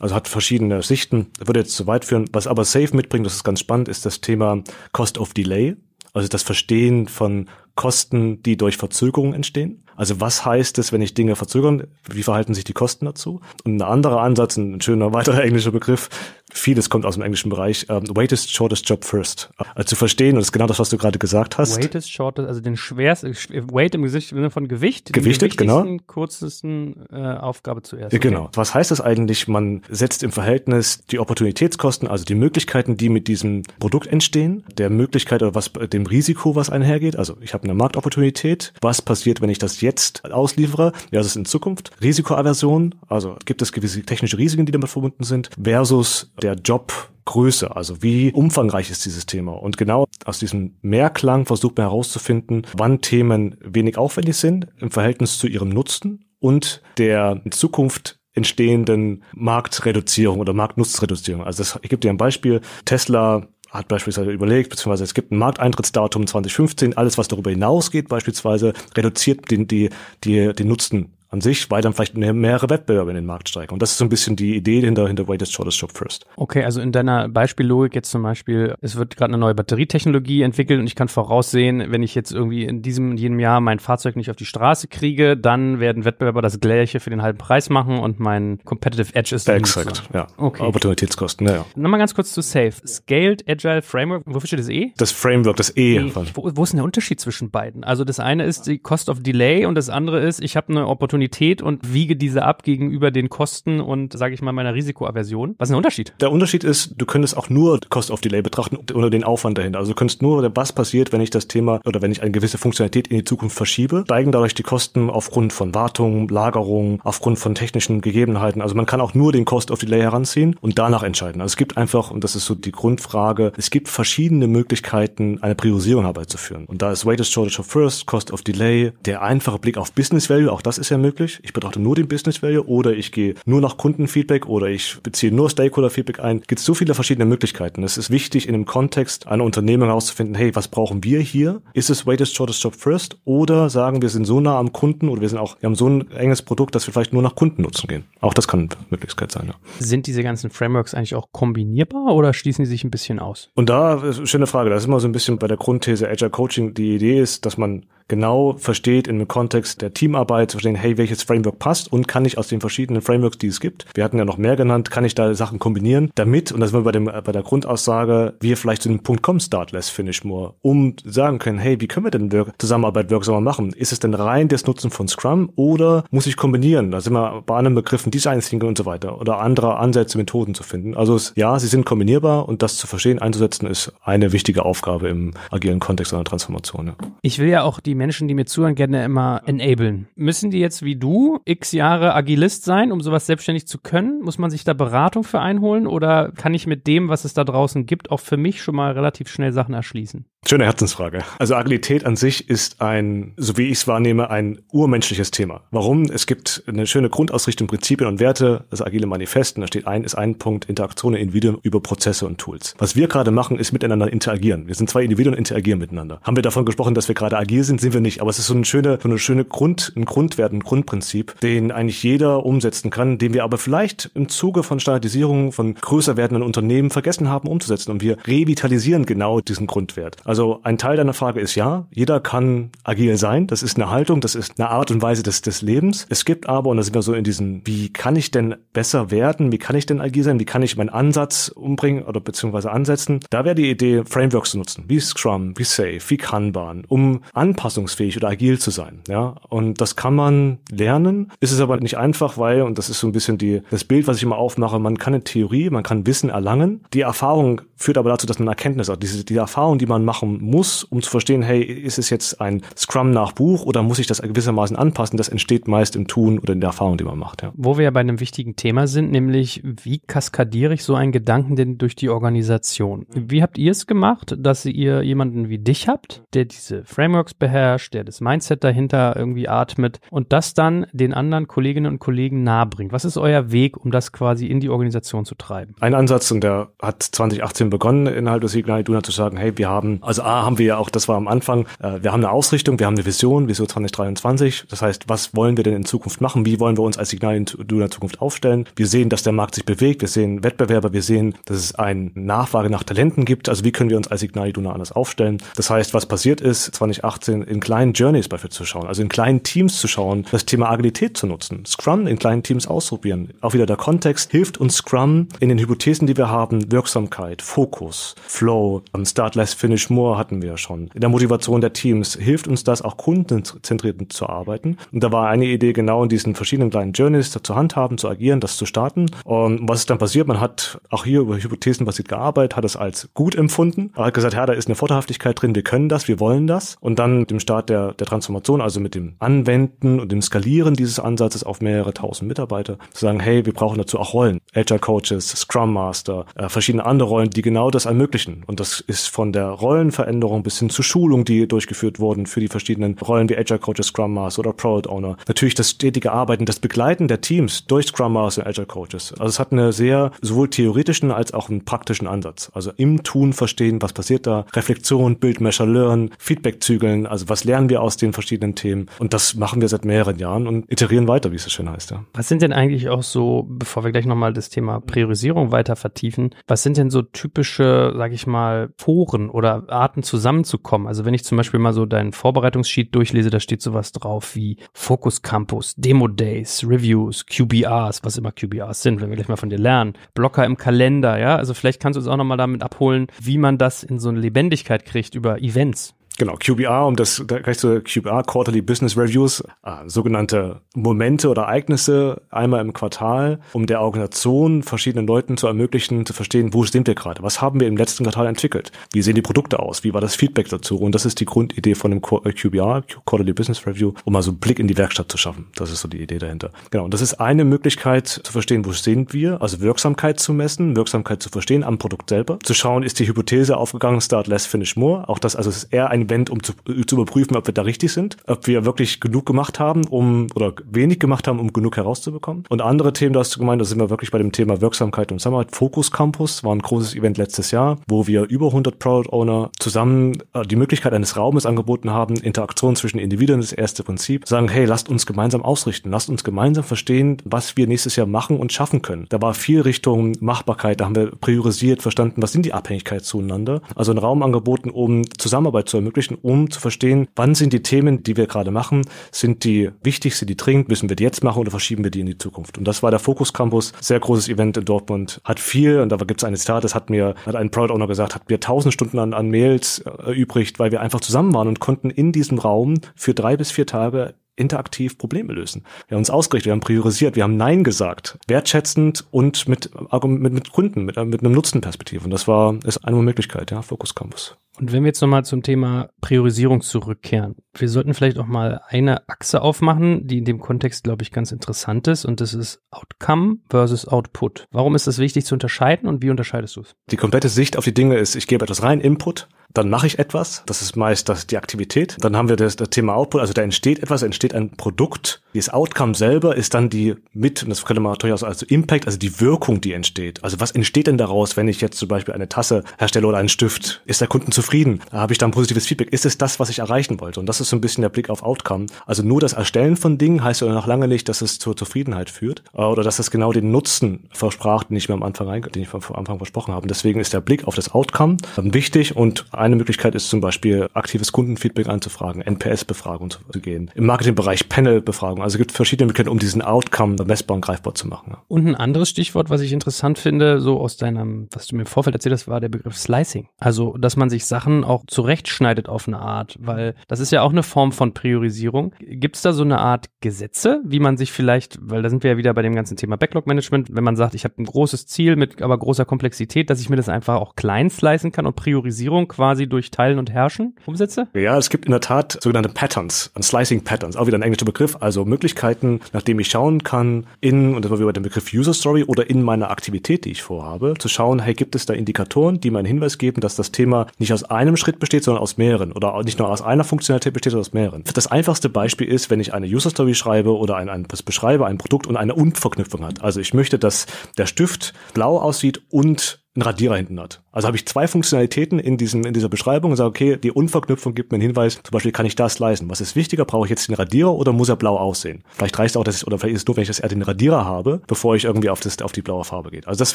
Also hat verschiedene Sichten, würde jetzt zu weit führen. Was aber SAFE mitbringt, das ist ganz spannend, ist das Thema Cost of Delay. Also das Verstehen von Kosten, die durch Verzögerung entstehen. Also was heißt es, wenn ich Dinge verzögern? Wie verhalten sich die Kosten dazu? Und ein anderer Ansatz, ein schöner weiterer englischer Begriff, vieles kommt aus dem englischen Bereich, ähm, weightest, shortest job first. Also zu verstehen, und das ist genau das, was du gerade gesagt hast. Waitest shortest, also den schwersten, wait im Gesicht, Sinne von Gewicht. Gewichtet, genau. kürzesten äh, Aufgabe zuerst. Äh, genau. Was heißt das eigentlich? Man setzt im Verhältnis die Opportunitätskosten, also die Möglichkeiten, die mit diesem Produkt entstehen, der Möglichkeit oder was, dem Risiko, was einhergeht. Also ich habe eine Marktopportunität. Was passiert, wenn ich das jetzt jetzt ausliefere versus in Zukunft. Risikoaversion, also gibt es gewisse technische Risiken, die damit verbunden sind, versus der Job Größe, also wie umfangreich ist dieses Thema. Und genau aus diesem Mehrklang versucht man herauszufinden, wann Themen wenig aufwendig sind im Verhältnis zu ihrem Nutzen und der in Zukunft entstehenden Marktreduzierung oder Marktnutzreduzierung. Also das, ich gebe dir ein Beispiel. Tesla hat beispielsweise überlegt, beziehungsweise es gibt ein Markteintrittsdatum 2015, alles was darüber hinausgeht beispielsweise reduziert den, die, die, den Nutzen an sich, weil dann vielleicht mehrere Wettbewerber in den Markt steigen. Und das ist so ein bisschen die Idee hinter, hinter Waiters Shortest Shop First. Okay, also in deiner Beispiellogik jetzt zum Beispiel, es wird gerade eine neue Batterietechnologie entwickelt und ich kann voraussehen, wenn ich jetzt irgendwie in diesem, und jedem Jahr mein Fahrzeug nicht auf die Straße kriege, dann werden Wettbewerber das gleiche für den halben Preis machen und mein Competitive Edge ist Exakt, ja. Okay. Opportunitätskosten, naja. Nochmal ganz kurz zu Safe. Scaled Agile Framework, wofür steht das E? Das Framework, das E. e. Wo, wo ist denn der Unterschied zwischen beiden? Also das eine ist die Cost of Delay und das andere ist, ich habe eine Opportunität Opportunität und wiege diese ab gegenüber den Kosten und, sage ich mal, meiner Risikoaversion. Was ist der Unterschied? Der Unterschied ist, du könntest auch nur Cost of Delay betrachten oder den Aufwand dahinter. Also du könntest nur, was passiert, wenn ich das Thema oder wenn ich eine gewisse Funktionalität in die Zukunft verschiebe, steigen dadurch die Kosten aufgrund von Wartung, Lagerung, aufgrund von technischen Gegebenheiten. Also man kann auch nur den Cost of Delay heranziehen und danach entscheiden. Also es gibt einfach, und das ist so die Grundfrage, es gibt verschiedene Möglichkeiten, eine Priorisierung herbeizuführen. Und da ist Weight Weighted Shortage of First, Cost of Delay, der einfache Blick auf Business Value, auch das ist ja möglich möglich. Ich betrachte nur den Business Value oder ich gehe nur nach Kundenfeedback oder ich beziehe nur Stakeholder-Feedback ein. Es Gibt so viele verschiedene Möglichkeiten. Es ist wichtig, in dem Kontext einer Unternehmung herauszufinden, hey, was brauchen wir hier? Ist es Waitest Shortest Job First? Oder sagen wir sind so nah am Kunden oder wir sind auch, wir haben so ein enges Produkt, dass wir vielleicht nur nach Kunden nutzen gehen. Auch das kann eine Möglichkeit sein. Ja. Sind diese ganzen Frameworks eigentlich auch kombinierbar oder schließen die sich ein bisschen aus? Und da, ist äh, eine schöne Frage, das ist immer so ein bisschen bei der Grundthese Agile Coaching. Die Idee ist, dass man genau versteht in dem Kontext der Teamarbeit, zu verstehen, hey, welches Framework passt und kann ich aus den verschiedenen Frameworks, die es gibt, wir hatten ja noch mehr genannt, kann ich da Sachen kombinieren, damit, und das sind wir bei, dem, bei der Grundaussage, wir vielleicht zu dem Punkt kommen, Startless Finish More, um sagen können, hey, wie können wir denn Work Zusammenarbeit wirksamer machen? Ist es denn rein das Nutzen von Scrum oder muss ich kombinieren? Da sind wir bei anderen Begriffen, Design Thinking und so weiter oder andere Ansätze, Methoden zu finden. Also es, ja, sie sind kombinierbar und das zu verstehen, einzusetzen, ist eine wichtige Aufgabe im agilen Kontext einer Transformation. Ja. Ich will ja auch die Menschen, die mir zuhören, gerne immer enablen. Müssen die jetzt wie wie du x Jahre Agilist sein, um sowas selbstständig zu können? Muss man sich da Beratung für einholen oder kann ich mit dem, was es da draußen gibt, auch für mich schon mal relativ schnell Sachen erschließen? Schöne Herzensfrage. Also Agilität an sich ist ein, so wie ich es wahrnehme, ein urmenschliches Thema. Warum? Es gibt eine schöne Grundausrichtung, Prinzipien und Werte, das agile Manifest, und da steht ein, ist ein Punkt, Interaktion in Individuen über Prozesse und Tools. Was wir gerade machen, ist miteinander interagieren. Wir sind zwei Individuen und interagieren miteinander. Haben wir davon gesprochen, dass wir gerade agil sind? Sind wir nicht. Aber es ist so eine schöne, so eine schöne Grund, ein Grundwert, ein Grundprinzip, den eigentlich jeder umsetzen kann, den wir aber vielleicht im Zuge von Standardisierung von größer werdenden Unternehmen vergessen haben umzusetzen. Und wir revitalisieren genau diesen Grundwert. Also ein Teil deiner Frage ist ja, jeder kann agil sein. Das ist eine Haltung, das ist eine Art und Weise des, des Lebens. Es gibt aber, und da sind wir so in diesem, wie kann ich denn besser werden? Wie kann ich denn agil sein? Wie kann ich meinen Ansatz umbringen oder beziehungsweise ansetzen? Da wäre die Idee, Frameworks zu nutzen, wie Scrum, wie Safe, wie Kanban, um anpassungsfähig oder agil zu sein. Ja, und das kann man lernen. Ist es aber nicht einfach, weil, und das ist so ein bisschen die, das Bild, was ich immer aufmache, man kann eine Theorie, man kann Wissen erlangen. Die Erfahrung führt aber dazu, dass man Erkenntnis hat. Diese, diese Erfahrung, die man machen muss, um zu verstehen, hey, ist es jetzt ein Scrum nach Buch oder muss ich das gewissermaßen anpassen, das entsteht meist im Tun oder in der Erfahrung, die man macht. Ja. Wo wir ja bei einem wichtigen Thema sind, nämlich wie kaskadiere ich so einen Gedanken denn durch die Organisation? Wie habt ihr es gemacht, dass ihr jemanden wie dich habt, der diese Frameworks beherrscht, der das Mindset dahinter irgendwie atmet und das dann den anderen Kolleginnen und Kollegen nahebringt? Was ist euer Weg, um das quasi in die Organisation zu treiben? Ein Ansatz, und der hat 2018 dann begonnen, innerhalb des Signal Iduna zu sagen, hey, wir haben, also A, haben wir ja auch, das war am Anfang, äh, wir haben eine Ausrichtung, wir haben eine Vision, Vision 2023. Das heißt, was wollen wir denn in Zukunft machen? Wie wollen wir uns als Signal Iduna Zukunft aufstellen? Wir sehen, dass der Markt sich bewegt, wir sehen Wettbewerber, wir sehen, dass es eine Nachfrage nach Talenten gibt. Also wie können wir uns als Signal Iduna anders aufstellen? Das heißt, was passiert ist, 2018 in kleinen Journeys beispielsweise zu schauen, also in kleinen Teams zu schauen, das Thema Agilität zu nutzen, Scrum in kleinen Teams ausprobieren. Auch wieder der Kontext hilft uns Scrum in den Hypothesen, die wir haben, Wirksamkeit, Fokus, Flow, Start Less Finish More hatten wir ja schon. In der Motivation der Teams hilft uns das auch kundenzentriert zu arbeiten. Und da war eine Idee genau in diesen verschiedenen kleinen Journeys zu handhaben, zu agieren, das zu starten. Und was ist dann passiert? Man hat auch hier über Hypothesen basiert gearbeitet, hat es als gut empfunden, hat gesagt, ja, da ist eine Vorteilhaftigkeit drin, wir können das, wir wollen das. Und dann mit dem Start der, der Transformation, also mit dem Anwenden und dem Skalieren dieses Ansatzes auf mehrere tausend Mitarbeiter, zu sagen, hey, wir brauchen dazu auch Rollen. Agile Coaches, Scrum Master, äh, verschiedene andere Rollen, die genau das ermöglichen. Und das ist von der Rollenveränderung bis hin zu Schulung, die durchgeführt wurden für die verschiedenen Rollen wie Agile Coaches, Scrum Master oder Product Owner. Natürlich das stetige Arbeiten, das Begleiten der Teams durch Scrum Master und Agile Coaches. Also es hat eine sehr sowohl theoretischen als auch einen praktischen Ansatz. Also im Tun verstehen, was passiert da, Reflexion, Bildmesser Learn, Feedback zügeln, also was lernen wir aus den verschiedenen Themen. Und das machen wir seit mehreren Jahren und iterieren weiter, wie es so schön heißt. Ja. Was sind denn eigentlich auch so, bevor wir gleich nochmal das Thema Priorisierung weiter vertiefen, was sind denn so typische typische, sag ich mal, Foren oder Arten zusammenzukommen. Also wenn ich zum Beispiel mal so deinen Vorbereitungssheet durchlese, da steht sowas drauf wie Focus Campus, Demo Days, Reviews, QBRs, was immer QBRs sind, wenn wir gleich mal von dir lernen, Blocker im Kalender, ja. Also vielleicht kannst du uns auch nochmal damit abholen, wie man das in so eine Lebendigkeit kriegt über Events. Genau, QBR, um das gleich zu QBR, Quarterly Business Reviews, ah, sogenannte Momente oder Ereignisse einmal im Quartal, um der Organisation verschiedenen Leuten zu ermöglichen, zu verstehen, wo sind wir gerade, was haben wir im letzten Quartal entwickelt, wie sehen die Produkte aus, wie war das Feedback dazu und das ist die Grundidee von dem QBR, äh, Quarterly Business Review, um mal so einen Blick in die Werkstatt zu schaffen. Das ist so die Idee dahinter. Genau, und das ist eine Möglichkeit zu verstehen, wo sind wir, also Wirksamkeit zu messen, Wirksamkeit zu verstehen am Produkt selber, zu schauen, ist die Hypothese aufgegangen, start less, finish more, auch das, also es ist eher eine Event, um zu, äh, zu überprüfen, ob wir da richtig sind, ob wir wirklich genug gemacht haben, um oder wenig gemacht haben, um genug herauszubekommen. Und andere Themen, da hast du gemeint, da sind wir wirklich bei dem Thema Wirksamkeit und Zusammenarbeit. Focus Campus war ein großes Event letztes Jahr, wo wir über 100 Product Owner zusammen äh, die Möglichkeit eines Raumes angeboten haben, Interaktion zwischen Individuen, das erste Prinzip, sagen, hey, lasst uns gemeinsam ausrichten, lasst uns gemeinsam verstehen, was wir nächstes Jahr machen und schaffen können. Da war viel Richtung Machbarkeit, da haben wir priorisiert, verstanden, was sind die Abhängigkeiten zueinander. Also einen Raum angeboten, um Zusammenarbeit zu ermöglichen ermöglichen, um zu verstehen, wann sind die Themen, die wir gerade machen, sind die wichtig, sind die dringend, müssen wir die jetzt machen oder verschieben wir die in die Zukunft? Und das war der Fokus Campus, sehr großes Event in Dortmund, hat viel, und da gibt es ein Zitat, das hat mir, hat ein Proud Owner gesagt, hat mir tausend Stunden an, an Mails äh, erübrigt, weil wir einfach zusammen waren und konnten in diesem Raum für drei bis vier Tage interaktiv Probleme lösen. Wir haben uns ausgerichtet, wir haben priorisiert, wir haben Nein gesagt, wertschätzend und mit, mit, mit Gründen, mit, äh, mit einem Nutzenperspektive. Und das war, ist eine Möglichkeit, ja, Focus Campus. Und wenn wir jetzt nochmal zum Thema Priorisierung zurückkehren, wir sollten vielleicht auch mal eine Achse aufmachen, die in dem Kontext, glaube ich, ganz interessant ist. Und das ist Outcome versus Output. Warum ist das wichtig zu unterscheiden und wie unterscheidest du es? Die komplette Sicht auf die Dinge ist, ich gebe etwas rein, Input, dann mache ich etwas, das ist meist das, die Aktivität. Dann haben wir das, das Thema Output, also da entsteht etwas, entsteht ein Produkt. Das Outcome selber ist dann die mit, und das könnte man durchaus als Impact, also die Wirkung, die entsteht. Also was entsteht denn daraus, wenn ich jetzt zum Beispiel eine Tasse herstelle oder einen Stift? Ist der Kunden zufrieden? Habe ich dann positives Feedback? Ist es das, was ich erreichen wollte? Und das ist so ein bisschen der Blick auf Outcome. Also nur das Erstellen von Dingen heißt ja noch lange nicht, dass es zur Zufriedenheit führt äh, oder dass es genau den Nutzen versprach, den ich mir am Anfang, den ich am Anfang versprochen habe. Und deswegen ist der Blick auf das Outcome ähm, wichtig und eine Möglichkeit ist zum Beispiel, aktives Kundenfeedback anzufragen, NPS-Befragung zu, gehen. Im Marketingbereich Panel-Befragung. Also es gibt verschiedene Möglichkeiten, um diesen Outcome messbar und greifbar zu machen. Und ein anderes Stichwort, was ich interessant finde, so aus deinem, was du mir im Vorfeld erzählt hast, war der Begriff Slicing. Also, dass man sich Sachen auch zurechtschneidet auf eine Art, weil das ist ja auch eine Form von Priorisierung. Gibt es da so eine Art Gesetze, wie man sich vielleicht, weil da sind wir ja wieder bei dem ganzen Thema Backlog-Management, wenn man sagt, ich habe ein großes Ziel mit aber großer Komplexität, dass ich mir das einfach auch klein slicen kann und Priorisierung quasi quasi durch Teilen und Herrschen umsetze? Ja, es gibt in der Tat sogenannte Patterns, Slicing Patterns, auch wieder ein englischer Begriff, also Möglichkeiten, nachdem ich schauen kann, in, und das war wie bei dem Begriff User Story oder in meiner Aktivität, die ich vorhabe, zu schauen, hey, gibt es da Indikatoren, die mir einen Hinweis geben, dass das Thema nicht aus einem Schritt besteht, sondern aus mehreren oder nicht nur aus einer Funktionalität besteht, sondern aus mehreren. Das einfachste Beispiel ist, wenn ich eine User Story schreibe oder ein, ein, beschreibe, ein Produkt und eine Und-Verknüpfung hat. Also ich möchte, dass der Stift blau aussieht und einen Radierer hinten hat. Also habe ich zwei Funktionalitäten in, diesem, in dieser Beschreibung und sage, okay, die Unverknüpfung gibt mir einen Hinweis, zum Beispiel kann ich das leisten. Was ist wichtiger? Brauche ich jetzt den Radierer oder muss er blau aussehen? Vielleicht reicht auch, dass ich, oder vielleicht ist es nur, wenn ich das eher den Radierer habe, bevor ich irgendwie auf, das, auf die blaue Farbe gehe. Also das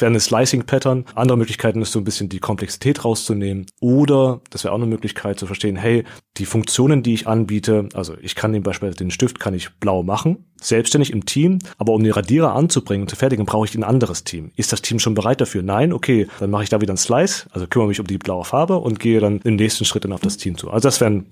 wäre eine Slicing-Pattern. Andere Möglichkeiten ist so ein bisschen die Komplexität rauszunehmen. Oder, das wäre auch eine Möglichkeit zu verstehen, hey, die Funktionen, die ich anbiete, also ich kann den Beispiel, den Stift kann ich blau machen, selbstständig im Team, aber um den Radierer anzubringen, und zu fertigen, brauche ich ein anderes Team. Ist das Team schon bereit dafür? Nein? Okay, dann mache ich da wieder einen Slice weiß, also kümmere mich um die blaue Farbe und gehe dann im nächsten Schritt dann auf das Team zu. Also das wären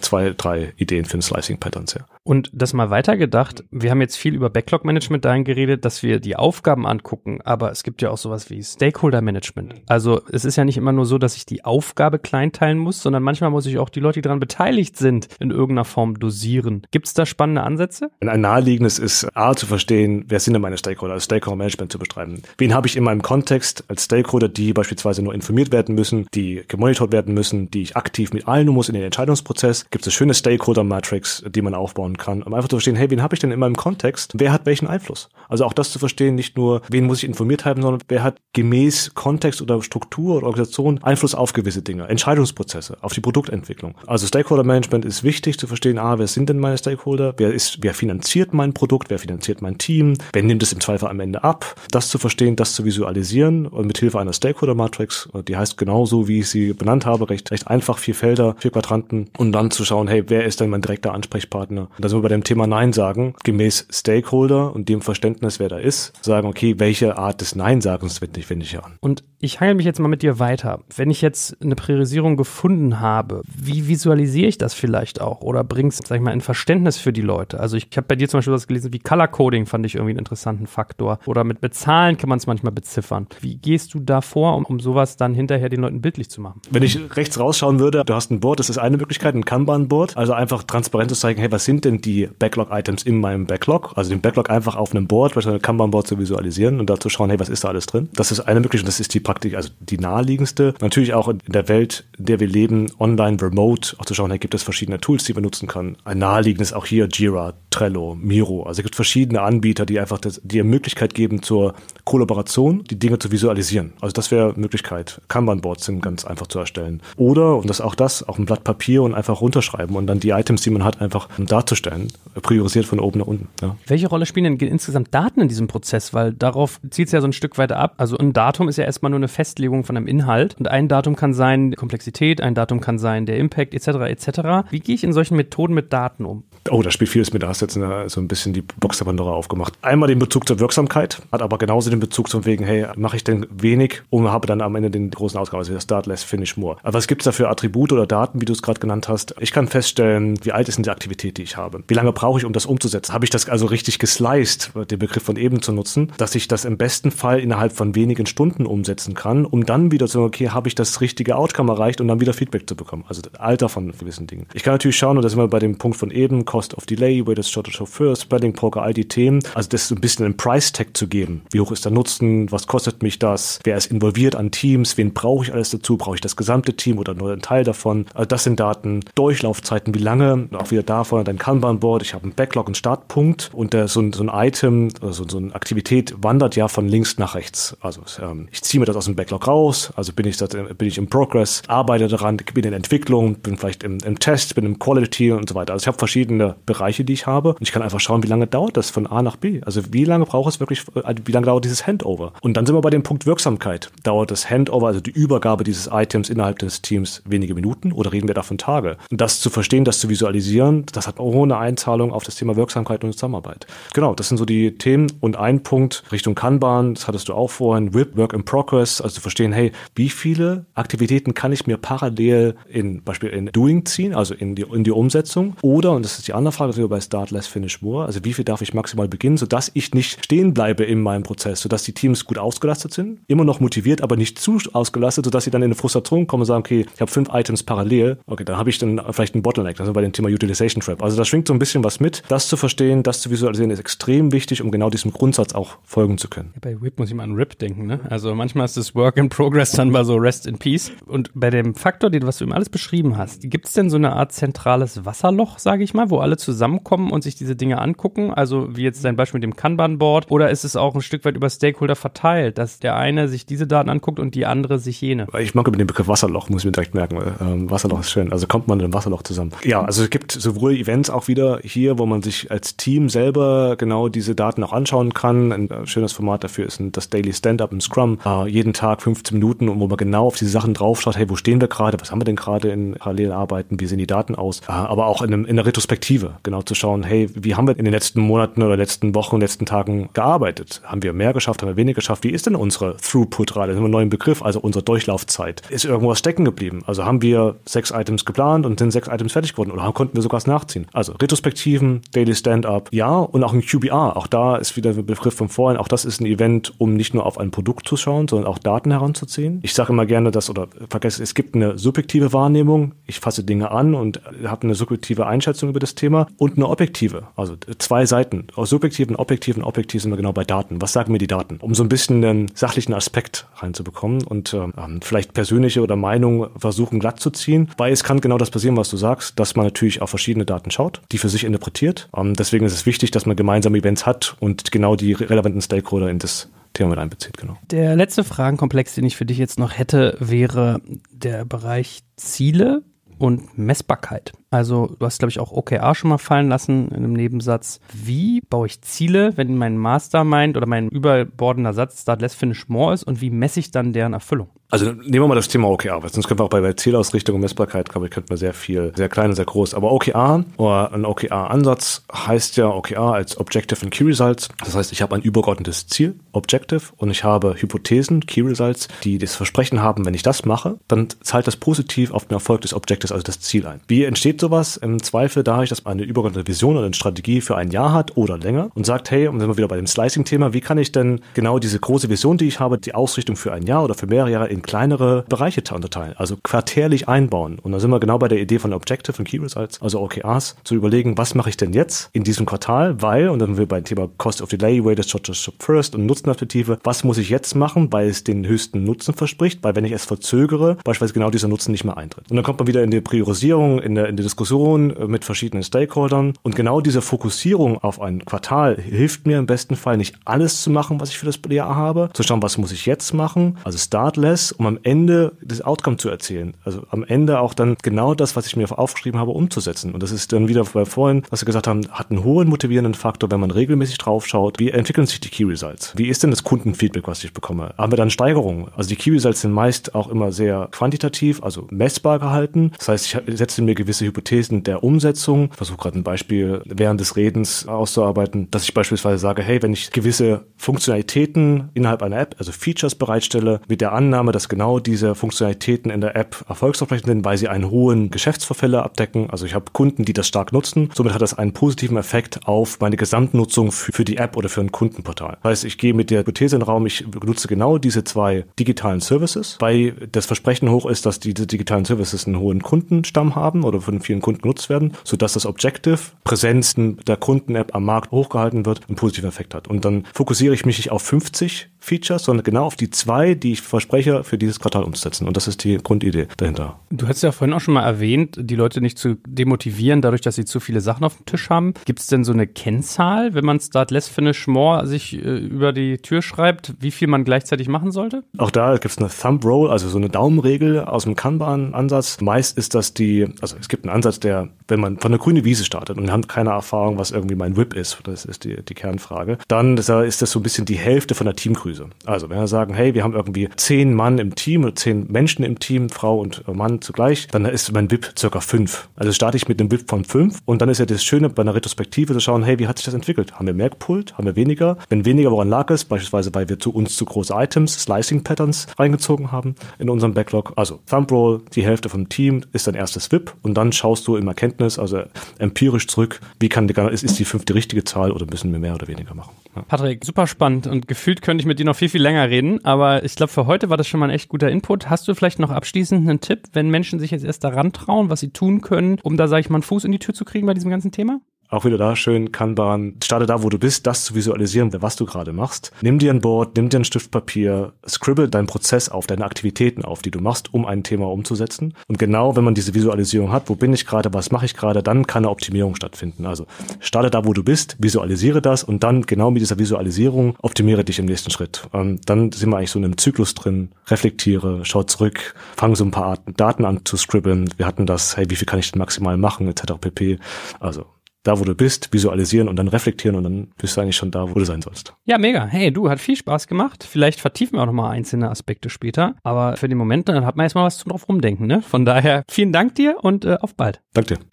zwei, drei Ideen für ein Slicing Patterns, ja. Und das mal weitergedacht, wir haben jetzt viel über Backlog Management dahin geredet, dass wir die Aufgaben angucken, aber es gibt ja auch sowas wie Stakeholder Management. Also es ist ja nicht immer nur so, dass ich die Aufgabe kleinteilen muss, sondern manchmal muss ich auch die Leute, die daran beteiligt sind, in irgendeiner Form dosieren. Gibt es da spannende Ansätze? Ein naheliegendes ist A zu verstehen, wer sind denn meine Stakeholder, also Stakeholder Management zu beschreiben. Wen habe ich in meinem Kontext als Stakeholder, die beispielsweise nur in informiert werden müssen, die gemonitort werden müssen, die ich aktiv mit allen muss in den Entscheidungsprozess. Gibt es eine schöne Stakeholder-Matrix, die man aufbauen kann, um einfach zu verstehen, hey, wen habe ich denn in meinem Kontext? Wer hat welchen Einfluss? Also auch das zu verstehen, nicht nur, wen muss ich informiert haben, sondern wer hat gemäß Kontext oder Struktur oder Organisation Einfluss auf gewisse Dinge, Entscheidungsprozesse, auf die Produktentwicklung. Also Stakeholder-Management ist wichtig zu verstehen, ah, wer sind denn meine Stakeholder? Wer ist, wer finanziert mein Produkt? Wer finanziert mein Team? Wer nimmt es im Zweifel am Ende ab? Das zu verstehen, das zu visualisieren und mit Hilfe einer Stakeholder-Matrix äh, die heißt genauso, wie ich sie benannt habe, recht, recht einfach, vier Felder, vier Quadranten und dann zu schauen, hey, wer ist denn mein direkter Ansprechpartner? Und da sind wir bei dem Thema Nein sagen, gemäß Stakeholder und dem Verständnis, wer da ist, sagen, okay, welche Art des Nein-Sagens wende ich, wende ich an? Und ich hangel mich jetzt mal mit dir weiter. Wenn ich jetzt eine Priorisierung gefunden habe, wie visualisiere ich das vielleicht auch oder bringst, sag ich mal, ein Verständnis für die Leute? Also ich habe bei dir zum Beispiel was gelesen wie Color Coding, fand ich irgendwie einen interessanten Faktor. Oder mit Bezahlen kann man es manchmal beziffern. Wie gehst du da vor, um, um sowas dann hinterher den Leuten bildlich zu machen? Wenn ich rechts rausschauen würde, du hast ein Board, das ist eine Möglichkeit, ein Kanban-Board. Also einfach transparent zu zeigen, hey, was sind denn die Backlog-Items in meinem Backlog? Also den Backlog einfach auf einem Board, beispielsweise ein Kanban-Board zu visualisieren und da zu schauen, hey, was ist da alles drin? Das ist eine Möglichkeit, das ist die praktisch, also die naheliegendste. Natürlich auch in der Welt, in der wir leben, online, remote, auch zu schauen, da gibt es verschiedene Tools, die man nutzen kann. Ein naheliegendes auch hier Jira, Trello, Miro. Also es gibt verschiedene Anbieter, die einfach das, die Möglichkeit geben zur Kollaboration, die Dinge zu visualisieren. Also das wäre Möglichkeit. Kanban-Boards sind ganz einfach zu erstellen. Oder, und das auch das, auch ein Blatt Papier und einfach runterschreiben und dann die Items, die man hat, einfach darzustellen, priorisiert von oben nach unten. Ja. Welche Rolle spielen denn insgesamt Daten in diesem Prozess? Weil darauf zieht es ja so ein Stück weit ab. Also ein Datum ist ja erstmal nur eine Festlegung von einem Inhalt und ein Datum kann sein Komplexität, ein Datum kann sein der Impact etc. etc. Wie gehe ich in solchen Methoden mit Daten um? Oh, da spielt vieles mit. Da hast du jetzt so ein bisschen die Box der Pandora aufgemacht. Einmal den Bezug zur Wirksamkeit, hat aber genauso den Bezug zum wegen, hey, mache ich denn wenig und habe dann am Ende den großen Ausgabe, also das Start less, finish more. Aber was gibt es da für Attribute oder Daten, wie du es gerade genannt hast? Ich kann feststellen, wie alt ist denn die Aktivität, die ich habe? Wie lange brauche ich, um das umzusetzen? Habe ich das also richtig gesliced, den Begriff von eben zu nutzen, dass ich das im besten Fall innerhalb von wenigen Stunden umsetzen anpassen kann, um dann wieder zu sagen, okay, habe ich das richtige Outcome erreicht und dann wieder Feedback zu bekommen. Also Alter von gewissen Dingen. Ich kann natürlich schauen, und da sind wir bei dem Punkt von eben, Cost of Delay, Weighted Shot Chauffeur, Spreading Poker, all die Themen. Also das so ein bisschen einen Price-Tag zu geben. Wie hoch ist der Nutzen? Was kostet mich das? Wer ist involviert an Teams? Wen brauche ich alles dazu? Brauche ich das gesamte Team oder nur einen Teil davon? Also das sind Daten. Durchlaufzeiten, wie lange? Auch wieder davon, dein Kanban-Board. Ich habe einen Backlog, einen Startpunkt und so, ein, so ein Item, also so eine Aktivität wandert ja von links nach rechts. Also ähm, ich ziehe mir das aus dem Backlog raus, also bin ich, das, äh, bin ich im Progress, arbeite daran, bin in Entwicklung, bin vielleicht im, im Test, bin im Quality und so weiter. Also ich habe verschiedene Bereiche, die ich habe und ich kann einfach schauen, wie lange dauert das von A nach B. Also wie lange braucht es wirklich, äh, wie lange dauert dieses Handover? Und dann sind wir bei dem Punkt Wirksamkeit. Dauert das Handover, also die Übergabe dieses Items innerhalb des Teams wenige Minuten oder reden wir davon Tage? Und das zu verstehen, das zu visualisieren, das hat auch eine Einzahlung auf das Thema Wirksamkeit und Zusammenarbeit. Genau, das sind so die Themen und ein Punkt Richtung Kanban, das hattest du auch vorhin, RIP, Work in Progress, das, also zu verstehen, hey, wie viele Aktivitäten kann ich mir parallel in Beispiel in Doing ziehen, also in die, in die Umsetzung? Oder, und das ist die andere Frage, die wir bei Start Less Finish More, also wie viel darf ich maximal beginnen, sodass ich nicht stehen bleibe in meinem Prozess, sodass die Teams gut ausgelastet sind, immer noch motiviert, aber nicht zu ausgelastet, sodass sie dann in eine Frustration kommen und sagen, okay, ich habe fünf Items parallel, okay, dann habe ich dann vielleicht einen Bottleneck, also bei dem Thema Utilization Trap. Also da schwingt so ein bisschen was mit. Das zu verstehen, das zu visualisieren, ist extrem wichtig, um genau diesem Grundsatz auch folgen zu können. Ja, bei RIP muss ich mal an RIP denken, ne? Also manchmal ist es ist Work in Progress dann mal so Rest in Peace. Und bei dem Faktor, den was du eben alles beschrieben hast, gibt es denn so eine Art zentrales Wasserloch, sage ich mal, wo alle zusammenkommen und sich diese Dinge angucken? Also wie jetzt dein Beispiel mit dem Kanban-Board oder ist es auch ein Stück weit über Stakeholder verteilt, dass der eine sich diese Daten anguckt und die andere sich jene? Ich mag über den Begriff Wasserloch, muss ich mir direkt merken. Ähm, Wasserloch ist schön. Also kommt man in einem Wasserloch zusammen. Ja, also es gibt sowohl Events auch wieder hier, wo man sich als Team selber genau diese Daten auch anschauen kann. Ein schönes Format dafür ist das Daily Stand-up im Scrum. Äh, jeden Tag 15 Minuten und wo man genau auf diese Sachen drauf schaut, hey, wo stehen wir gerade, was haben wir denn gerade in Parallelarbeiten, wie sehen die Daten aus, äh, aber auch in, einem, in einer Retrospektive genau zu schauen, hey, wie haben wir in den letzten Monaten oder letzten Wochen, letzten Tagen gearbeitet? Haben wir mehr geschafft, haben wir weniger geschafft? Wie ist denn unsere Throughput-Rate? Das ist ein neuer Begriff, also unsere Durchlaufzeit. Ist irgendwas stecken geblieben? Also haben wir sechs Items geplant und sind sechs Items fertig geworden oder konnten wir sogar was nachziehen? Also Retrospektiven, Daily Stand-Up, ja, und auch ein QBR. Auch da ist wieder der Begriff von vorhin, auch das ist ein Event, um nicht nur auf ein Produkt zu schauen, sondern auch auch Daten heranzuziehen. Ich sage immer gerne, dass, oder vergesse, es gibt eine subjektive Wahrnehmung. Ich fasse Dinge an und habe eine subjektive Einschätzung über das Thema und eine objektive. Also zwei Seiten. Aus subjektiven, objektiven, objektiv sind wir genau bei Daten. Was sagen mir die Daten? Um so ein bisschen einen sachlichen Aspekt reinzubekommen und ähm, ähm, vielleicht persönliche oder Meinung versuchen glatt zu ziehen, weil es kann genau das passieren, was du sagst, dass man natürlich auf verschiedene Daten schaut, die für sich interpretiert. Ähm, deswegen ist es wichtig, dass man gemeinsame Events hat und genau die relevanten Stakeholder in das die mit einbezieht, genau. Der letzte Fragenkomplex, den ich für dich jetzt noch hätte, wäre der Bereich Ziele und Messbarkeit. Also du hast, glaube ich, auch OKR schon mal fallen lassen in einem Nebensatz. Wie baue ich Ziele, wenn mein Mastermind oder mein überbordender Satz Start Less Finish More ist und wie messe ich dann deren Erfüllung? Also nehmen wir mal das Thema OKR, weil sonst können wir auch bei Zielausrichtung und Messbarkeit, glaube ich, könnten wir sehr viel, sehr klein und sehr groß. Aber OKR oder ein OKR-Ansatz heißt ja OKR als Objective and Key Results. Das heißt, ich habe ein übergeordnetes Ziel, Objective, und ich habe Hypothesen, Key Results, die das Versprechen haben, wenn ich das mache, dann zahlt das positiv auf den Erfolg des Objectives, also das Ziel ein. Wie entsteht sowas? Im Zweifel dadurch, dass man eine übergeordnete Vision oder eine Strategie für ein Jahr hat oder länger und sagt, hey, und sind wir wieder bei dem Slicing-Thema, wie kann ich denn genau diese große Vision, die ich habe, die Ausrichtung für ein Jahr oder für mehrere Jahre in in kleinere Bereiche unterteilen, also quartärlich einbauen. Und da sind wir genau bei der Idee von Objective und Key Results, also OKRs, zu überlegen, was mache ich denn jetzt in diesem Quartal, weil, und dann sind wir beim Thema Cost of Delay, Weighted Shot to Shop First und Nutzenperspektive, was muss ich jetzt machen, weil es den höchsten Nutzen verspricht, weil wenn ich es verzögere, beispielsweise genau dieser Nutzen nicht mehr eintritt. Und dann kommt man wieder in die Priorisierung, in der, in der Diskussion äh, mit verschiedenen Stakeholdern und genau diese Fokussierung auf ein Quartal hilft mir im besten Fall nicht alles zu machen, was ich für das Jahr habe, zu schauen, was muss ich jetzt machen, also startless, um am Ende das Outcome zu erzählen. Also am Ende auch dann genau das, was ich mir aufgeschrieben habe, umzusetzen. Und das ist dann wieder bei vorhin, was wir gesagt haben, hat einen hohen motivierenden Faktor, wenn man regelmäßig draufschaut. Wie entwickeln sich die Key Results? Wie ist denn das Kundenfeedback, was ich bekomme? Haben wir dann Steigerungen? Also die Key Results sind meist auch immer sehr quantitativ, also messbar gehalten. Das heißt, ich setze mir gewisse Hypothesen der Umsetzung. Ich Versuche gerade ein Beispiel während des Redens auszuarbeiten, dass ich beispielsweise sage, hey, wenn ich gewisse Funktionalitäten innerhalb einer App, also Features bereitstelle, mit der Annahme, dass dass genau diese Funktionalitäten in der App erfolgsversprechend sind, weil sie einen hohen Geschäftsverfälle abdecken. Also ich habe Kunden, die das stark nutzen. Somit hat das einen positiven Effekt auf meine Gesamtnutzung für die App oder für ein Kundenportal. Das heißt, ich gehe mit der Hypothese in den Raum, ich nutze genau diese zwei digitalen Services, weil das Versprechen hoch ist, dass diese digitalen Services einen hohen Kundenstamm haben oder von vielen Kunden genutzt werden, sodass das Objective Präsenz der Kunden-App am Markt hochgehalten wird, einen positiven Effekt hat. Und dann fokussiere ich mich auf 50 Features, sondern genau auf die zwei, die ich verspreche, für dieses Quartal umzusetzen. Und das ist die Grundidee dahinter. Du hast ja vorhin auch schon mal erwähnt, die Leute nicht zu demotivieren, dadurch, dass sie zu viele Sachen auf dem Tisch haben. Gibt es denn so eine Kennzahl, wenn man Start Less Finish More sich äh, über die Tür schreibt, wie viel man gleichzeitig machen sollte? Auch da gibt es eine Thumb Roll, also so eine Daumenregel aus dem Kanban-Ansatz. Meist ist das die, also es gibt einen Ansatz, der, wenn man von der grünen Wiese startet und haben keine Erfahrung, was irgendwie mein Whip ist, das ist die, die Kernfrage, dann ist das so ein bisschen die Hälfte von der Teamgröße. Akquise. Also wenn wir sagen, hey, wir haben irgendwie zehn Mann im Team, oder zehn Menschen im Team, Frau und äh, Mann zugleich, dann ist mein WIP circa fünf. Also starte ich mit einem WIP von fünf und dann ist ja das Schöne bei einer Retrospektive zu schauen, hey, wie hat sich das entwickelt? Haben wir mehr gepult? Haben wir weniger? Wenn weniger, woran lag es? Beispielsweise, weil wir zu uns zu große Items, Slicing Patterns reingezogen haben in unserem Backlog. Also Thumbroll, die Hälfte vom Team ist dein erstes WIP und dann schaust du im Erkenntnis, also empirisch zurück, wie kann, die, ist die fünf die richtige Zahl oder müssen wir mehr oder weniger machen? Ja. Patrick, super spannend und gefühlt könnte ich mit dir noch viel, viel länger reden, aber ich glaube, für heute war das schon mal ein echt guter Input. Hast du vielleicht noch abschließend einen Tipp, wenn Menschen sich jetzt erst daran trauen, was sie tun können, um da, sage ich mal, einen Fuß in die Tür zu kriegen bei diesem ganzen Thema? Auch wieder da schön Kanban. Starte da, wo du bist, das zu visualisieren, was du gerade machst. Nimm dir ein Board, nimm dir ein Stiftpapier, scribble deinen Prozess auf, deine Aktivitäten auf, die du machst, um ein Thema umzusetzen. Und genau, wenn man diese Visualisierung hat, wo bin ich gerade, was mache ich gerade, dann kann eine Optimierung stattfinden. Also starte da, wo du bist, visualisiere das und dann genau mit dieser Visualisierung optimiere dich im nächsten Schritt. Und ähm, dann sind wir eigentlich so in einem Zyklus drin. Reflektiere, schau zurück, fange so ein paar Daten an zu scribbeln. Wir hatten das, hey, wie viel kann ich denn maximal machen, etc. pp. Also da, wo du bist, visualisieren und dann reflektieren und dann bist du eigentlich schon da, wo du sein sollst. Ja, mega. Hey, du, hat viel Spaß gemacht. Vielleicht vertiefen wir auch nochmal einzelne Aspekte später. Aber für den Moment, dann hat man erstmal was zum drauf rumdenken. Ne? Von daher, vielen Dank dir und äh, auf bald. Danke dir.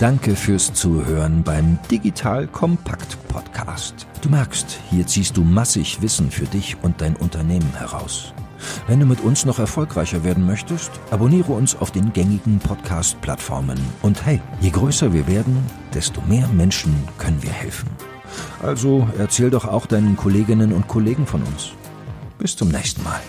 Danke fürs Zuhören beim Digital Kompakt Podcast. Du merkst, hier ziehst du massig Wissen für dich und dein Unternehmen heraus. Wenn du mit uns noch erfolgreicher werden möchtest, abonniere uns auf den gängigen Podcast-Plattformen. Und hey, je größer wir werden, desto mehr Menschen können wir helfen. Also erzähl doch auch deinen Kolleginnen und Kollegen von uns. Bis zum nächsten Mal.